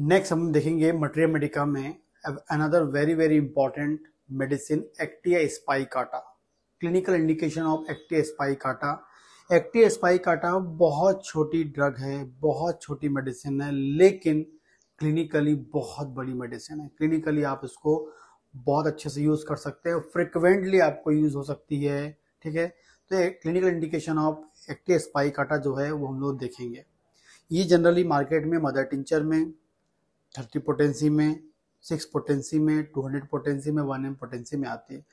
next हम देखेंगे materia medica में another very very important medicine actaea spicata clinical indication of actaea spicata actaea spicata बहुत छोटी drug है बहुत छोटी मेडिसिन है लेकिन क्लिनिकली बहुत बड़ी मेडिसिन है क्लिनिकली आप इसको बहुत अच्छे से यूज़ कर सकते हैं फ्रिक्वेंटली आपको यूज़ हो सकती है ठीक है तो clinical indication of actaea spicata जो है वो हम लोग देखेंगे ये जनरली मार्केट में मदर टिंचर में थर्टी पोटेंसी में सिक्स पोटेंसी में टू हंड्रेड पोटेंसी में वन एम पोटेंसी में आती है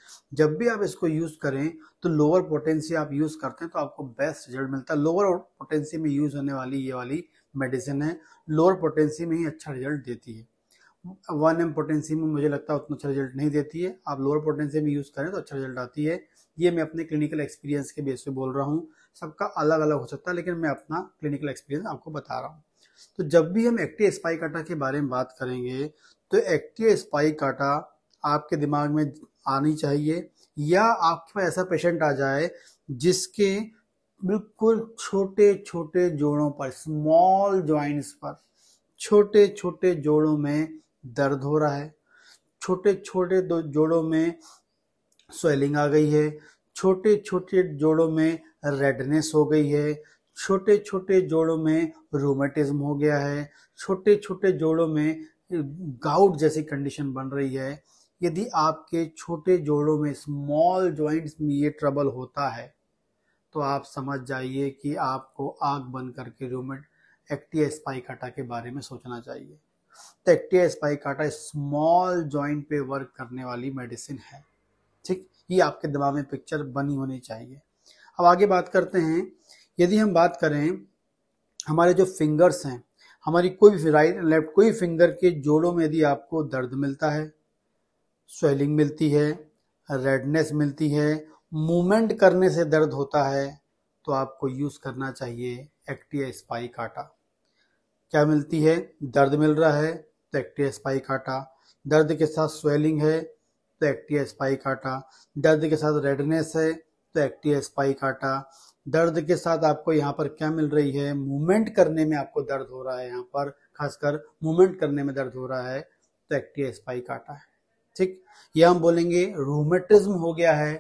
जब भी आप इसको यूज़ करें तो लोअर पोटेंसी आप यूज़ करते हैं तो आपको बेस्ट रिजल्ट मिलता है लोअर पोटेंसी में यूज़ होने वाली ये वाली मेडिसिन है लोअर पोटेंसी में ही अच्छा रिजल्ट देती है वन एम पोटेंसी में मुझे लगता है उतना अच्छा रिजल्ट नहीं देती है आप लोअर पोटेंसी में यूज़ करें तो अच्छा रिजल्ट आती है ये मैं अपने क्लिनिकल एक्सपीरियंस के बेस पे बोल रहा हूँ सबका अलग अलग हो सकता है लेकिन मैं अपना क्लिनिकल एक्सपीरियंस आपको बता रहा हूँ तो जब भी हम एक्टिव स्पाई काटा के बारे में बात करेंगे तो एक्टिव स्पाई काटा आपके दिमाग में आनी चाहिए या आपके पास ऐसा पेशेंट आ जाए जिसके बिल्कुल छोटे छोटे जोड़ों पर स्मॉल ज्वाइंट्स पर छोटे छोटे जोड़ों में दर्द हो रहा है छोटे छोटे जोड़ों में स्वेलिंग आ गई है छोटे छोटे जोड़ों में रेडनेस हो गई है छोटे छोटे जोड़ों में रोमेटिज्म हो गया है छोटे छोटे जोड़ों में गाउट जैसी कंडीशन बन रही है यदि आपके छोटे जोड़ों में स्मॉल जॉइंट्स में ये ट्रबल होता है तो आप समझ जाइए कि आपको आग बंद करके रोमेट एक्टिया स्पाई काटा के बारे में सोचना चाहिए तो actaea spicata small joint पे वर्क करने वाली मेडिसिन है ठीक ये आपके दिमाग में पिक्चर बनी होनी चाहिए अब आगे बात करते हैं यदि हम बात करें हमारे जो फिंगर्स हैं हमारी कोई भी राइट एंड लेफ्ट कोई फिंगर के जोड़ों में यदि आपको दर्द मिलता है स्वेलिंग मिलती है रेडनेस मिलती है मूवमेंट करने से दर्द होता है तो आपको यूज़ करना चाहिए एक्टिया स्पाई काटा क्या मिलती है दर्द मिल रहा है तो एक्टिया स्पाई काटा दर्द के साथ स्वेलिंग है तो एक्टिया स्पाई काटा दर्द के साथ रेडनेस है तो एक्टिया स्पाई काटा दर्द के साथ आपको यहाँ पर क्या मिल रही है मूवमेंट करने में आपको दर्द हो रहा है यहाँ पर खासकर मूवमेंट करने में दर्द हो रहा है तो एक्टी स्पाइक आटा है ठीक यह हम बोलेंगे रोमेटिज्म हो गया है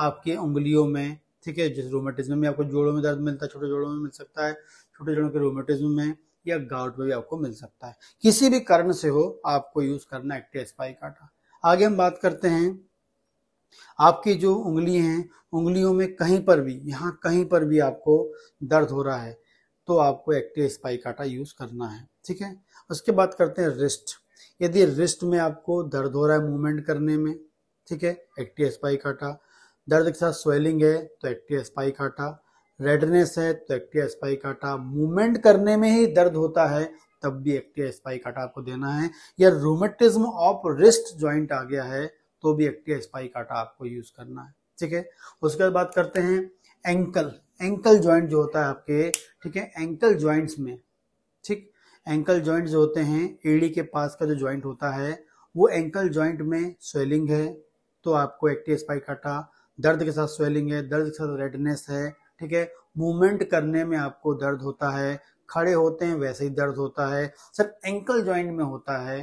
आपके उंगलियों में ठीक है जिस रोमेटिज्म में आपको जोड़ों में दर्द मिलता है छोटे जोड़ों में मिल सकता है छोटे जोड़ों के रोमेटिज्म में या गाउट में भी आपको मिल सकता है किसी भी कारण से हो आपको यूज करना एक्टिया स्पाइक आटा आगे हम बात करते हैं आपकी जो उंगली हैं उंगलियों में कहीं पर भी यहाँ कहीं पर भी आपको दर्द हो रहा है तो आपको एक्टिव स्पाई काटा यूज़ करना है ठीक है उसके बाद करते हैं रिस्ट यदि रिस्ट में आपको दर्द हो रहा है मूवमेंट करने में ठीक है एक्टिव स्पाई काटा दर्द के साथ स्वेलिंग है तो एक्टिव स्पाई काटा रेडनेस है तो एक्टिव स्पाई काटा मूवमेंट करने में ही दर्द होता है तब भी एक्टिव स्पाई काटा आपको देना है या रोमेटिज्म ऑफ रिस्ट ज्वाइंट आ गया है तो भी एक्टिव स्पाई काटा आपको यूज करना है ठीक है उसके बाद बात करते हैं एंकल एंकल ज्वाइंट जो होता है आपके ठीक है एंकल जॉइंट्स में ठीक एंकल ज्वाइंट जो होते हैं एड़ी के पास का जो ज्वाइंट होता है वो एंकल ज्वाइंट में स्वेलिंग है तो आपको एक्टिव स्पाई काटा दर्द के साथ स्वेलिंग है दर्द के साथ रेडनेस है ठीक है मूवमेंट करने में आपको दर्द होता है खड़े होते हैं वैसे ही दर्द होता है सर एंकल ज्वाइंट में होता है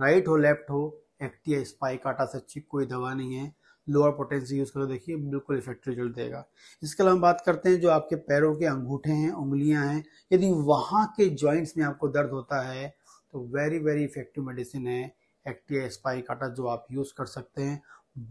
राइट हो लेफ्ट हो एक्टिया स्पाई काटा से अच्छी कोई दवा नहीं है लोअर पोटेंसी यूज़ करो देखिए बिल्कुल इफेक्टिव रिजल्ट देगा इसके अलावा हम बात करते हैं जो आपके पैरों के अंगूठे हैं उंगलियां हैं यदि वहाँ के जॉइंट्स में आपको दर्द होता है तो वेरी वेरी इफेक्टिव मेडिसिन है एक्टिया स्पाई काटा जो आप यूज़ कर सकते हैं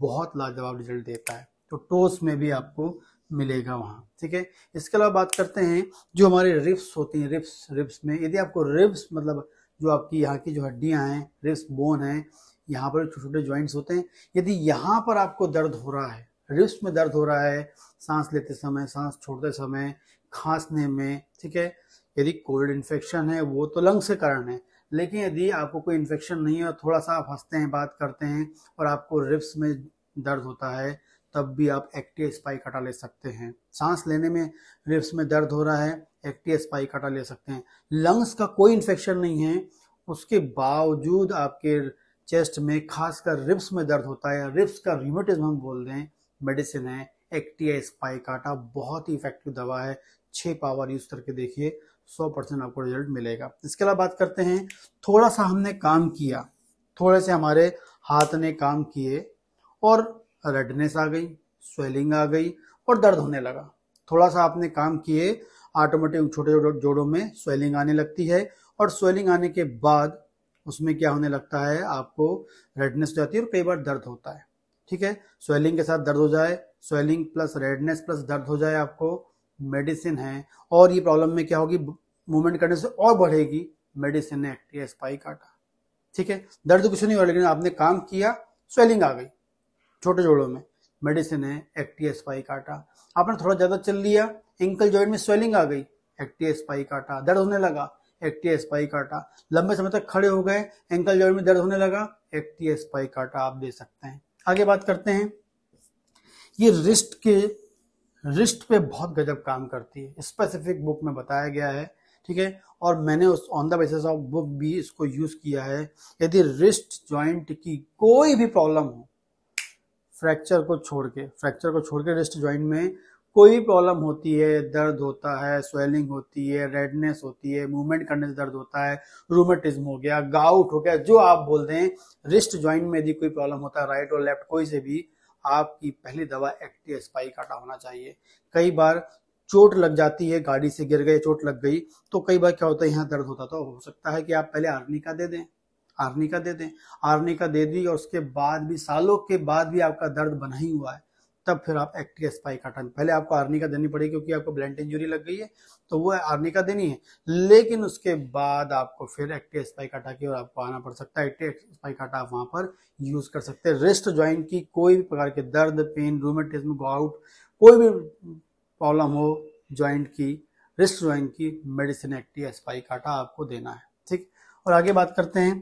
बहुत लाजवाब रिजल्ट देता है तो टोस में भी आपको मिलेगा वहाँ ठीक है इसके अलावा बात करते हैं जो हमारे रिप्स होती हैं रिप्स रिप्स में यदि आपको रिप्स मतलब जो आपकी यहाँ की जो हड्डियाँ हैं रिप्स बोन हैं यहाँ पर छोटे छोटे ज्वाइंट्स होते हैं यदि यहाँ पर आपको दर्द हो रहा है रिस्ट में दर्द हो रहा है सांस लेते समय सांस छोड़ते समय खांसने में ठीक है यदि कोल्ड इन्फेक्शन है वो तो लंग से कारण है लेकिन यदि आपको कोई इन्फेक्शन नहीं है और थोड़ा सा आप हंसते हैं बात करते हैं और आपको रिप्स में दर्द होता है तब भी आप एक्टिव स्पाइक हटा ले सकते हैं सांस लेने में रिप्स में दर्द हो रहा है एक्टिव स्पाइक हटा ले सकते हैं लंग्स का कोई इन्फेक्शन नहीं है उसके बावजूद आपके चेस्ट में खासकर रिब्स में दर्द होता है रिब्स का रिमोटिज्म हम बोल रहे हैं मेडिसिन है एक्टिया स्पाई काटा बहुत ही इफेक्टिव दवा है छः पावर यूज करके देखिए सौ परसेंट आपको रिजल्ट मिलेगा इसके अलावा बात करते हैं थोड़ा सा हमने काम किया थोड़े से हमारे हाथ ने काम किए और रेडनेस आ गई स्वेलिंग आ गई और दर्द होने लगा थोड़ा सा आपने काम किए ऑटोमेटिक छोटे जोड़ों में स्वेलिंग आने लगती है और स्वेलिंग आने के बाद उसमें क्या होने लगता है आपको रेडनेस हो जाती है और कई बार दर्द होता है ठीक है स्वेलिंग के साथ दर्द हो जाए स्वेलिंग प्लस रेडनेस प्लस दर्द हो जाए आपको मेडिसिन है और ये प्रॉब्लम में क्या होगी मूवमेंट करने से और बढ़ेगी मेडिसिन ने एक्टिया स्पाई काटा ठीक है दर्द तो कुछ नहीं हो लेकिन आपने काम किया स्वेलिंग आ गई छोटे जोड़ों में मेडिसिन है एक्टी स्पाई काटा आपने थोड़ा ज्यादा चल लिया एंकल जॉइंट में स्वेलिंग आ गई एक्टी स्पाई काटा दर्द होने लगा एक्टी स्पाई काटा लंबे समय तक खड़े हो गए एंकल जोड़ में दर्द होने लगा एक्टी स्पाई काटा आप दे सकते हैं आगे बात करते हैं ये रिस्ट के रिस्ट पे बहुत गजब काम करती है स्पेसिफिक बुक में बताया गया है ठीक है और मैंने उस on the basis of book भी इसको यूज किया है यदि रिस्ट ज्वाइंट की कोई भी प्रॉब्लम हो फ्रैक्चर को छोड़ के फ्रैक्चर को छोड़ के रिस्ट ज्वाइंट में कोई भी प्रॉब्लम होती है दर्द होता है स्वेलिंग होती है रेडनेस होती है मूवमेंट करने से दर्द होता है रूमेटिज्म हो गया गाउट हो गया जो आप बोल दें रिस्ट ज्वाइंट में यदि कोई प्रॉब्लम होता है राइट और लेफ्ट कोई से भी आपकी पहली दवा एक्टिव स्पाई काटा होना चाहिए कई बार चोट लग जाती है गाड़ी से गिर गए चोट लग गई तो कई बार क्या होता है यहाँ दर्द होता तो हो सकता है कि आप पहले आर्निका दे दें आर्निका दे दें आर्निका दे दी और उसके बाद भी सालों के बाद भी आपका दर्द बना ही हुआ है तब फिर आप एक्टिव एस्पाई का टर्न पहले आपको आर्निका देनी पड़ेगी क्योंकि आपको ब्लेंट इंजुरी लग गई है तो वो आर्निका देनी है लेकिन उसके बाद आपको फिर एक्टिव एस्पाई काटा की और आपको आना पड़ सकता है एक्टिव एस्पाई काटा आप वहां पर यूज कर सकते हैं रिस्ट ज्वाइंट की कोई भी प्रकार के दर्द पेन रूमेटिज्म आउट कोई भी प्रॉब्लम हो ज्वाइंट की रिस्ट ज्वाइंट की मेडिसिन एक्टिव स्पाई काटा आपको देना है ठीक और आगे बात करते हैं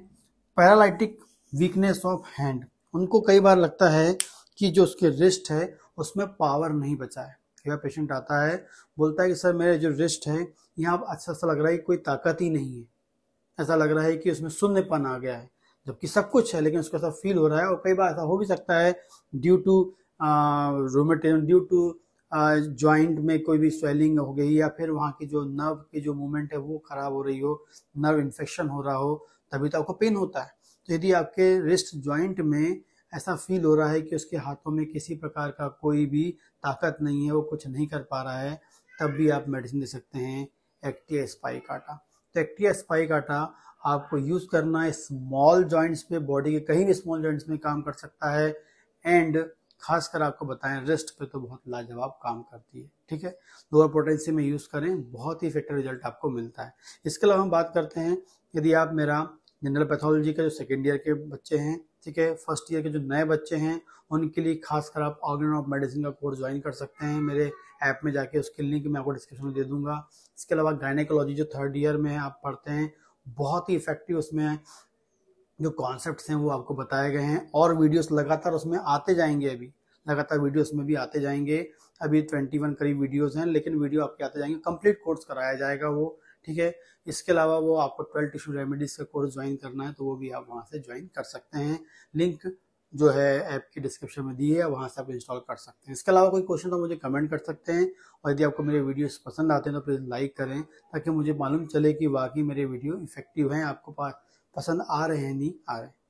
पैरालाइटिक वीकनेस ऑफ हैंड उनको कई बार लगता है कि जो उसके रिस्ट है उसमें पावर नहीं बचा है या पेशेंट आता है बोलता है कि सर मेरे जो रिस्ट है यहाँ अच्छा सा लग रहा है कि कोई ताकत ही नहीं है ऐसा लग रहा है कि उसमें शून्यपन आ गया है जबकि सब कुछ है लेकिन उसको ऐसा फील हो रहा है और कई बार ऐसा हो भी सकता है ड्यू टू रोमेट ड्यू टू ज्वाइंट में कोई भी स्वेलिंग हो गई या फिर वहाँ की जो नर्व की जो मूवमेंट है वो खराब हो रही हो नर्व इन्फेक्शन हो रहा हो तभी तो आपको पेन होता है तो यदि आपके रिस्ट ज्वाइंट में ऐसा फील हो रहा है कि उसके हाथों में किसी प्रकार का कोई भी ताकत नहीं है वो कुछ नहीं कर पा रहा है तब भी आप मेडिसिन दे सकते हैं एक्टिया स्पाइक आटा तो एक्टिया स्पाइक आटा आपको यूज़ करना है स्मॉल जॉइंट्स पे बॉडी के कहीं भी स्मॉल जॉइंट्स में काम कर सकता है एंड खासकर आपको बताएं रिस्ट पे तो बहुत लाजवाब काम करती है ठीक है लोअर पोटेंसी में यूज़ करें बहुत ही इफेक्टिव रिजल्ट आपको मिलता है इसके अलावा हम बात करते हैं यदि आप मेरा जनरल पैथोलॉजी के जो सेकेंड ईयर के बच्चे हैं ठीक है फर्स्ट ईयर के जो नए बच्चे हैं उनके लिए खासकर आप ऑर्गन ऑफ मेडिसिन का कोर्स ज्वाइन कर सकते हैं मेरे ऐप में जाके उसके लिंक मैं आपको डिस्क्रिप्शन में दे दूंगा इसके अलावा गायनेकोलॉजी जो थर्ड ईयर में आप पढ़ते हैं बहुत ही इफेक्टिव उसमें जो कॉन्सेप्ट हैं वो आपको बताए गए हैं और वीडियोस लगातार उसमें आते जाएंगे अभी लगातार वीडियोस में भी आते जाएंगे अभी ट्वेंटी वन करीब वीडियोज़ हैं लेकिन वीडियो आपके आते जाएंगे कंप्लीट कोर्स कराया जाएगा वो ठीक है इसके अलावा वो आपको ट्वेल्व टिश्यू रेमेडीज का कोर्स ज्वाइन करना है तो वो भी आप वहाँ से ज्वाइन कर सकते हैं लिंक जो है ऐप की डिस्क्रिप्शन में दी है वहाँ से आप इंस्टॉल कर सकते हैं इसके अलावा कोई क्वेश्चन तो मुझे कमेंट कर सकते हैं और यदि आपको मेरे वीडियोस पसंद आते हैं तो प्लीज़ लाइक करें ताकि मुझे मालूम चले कि वाकई मेरे वीडियो इफेक्टिव हैं आपको पसंद आ रहे हैं नहीं आ रहे हैं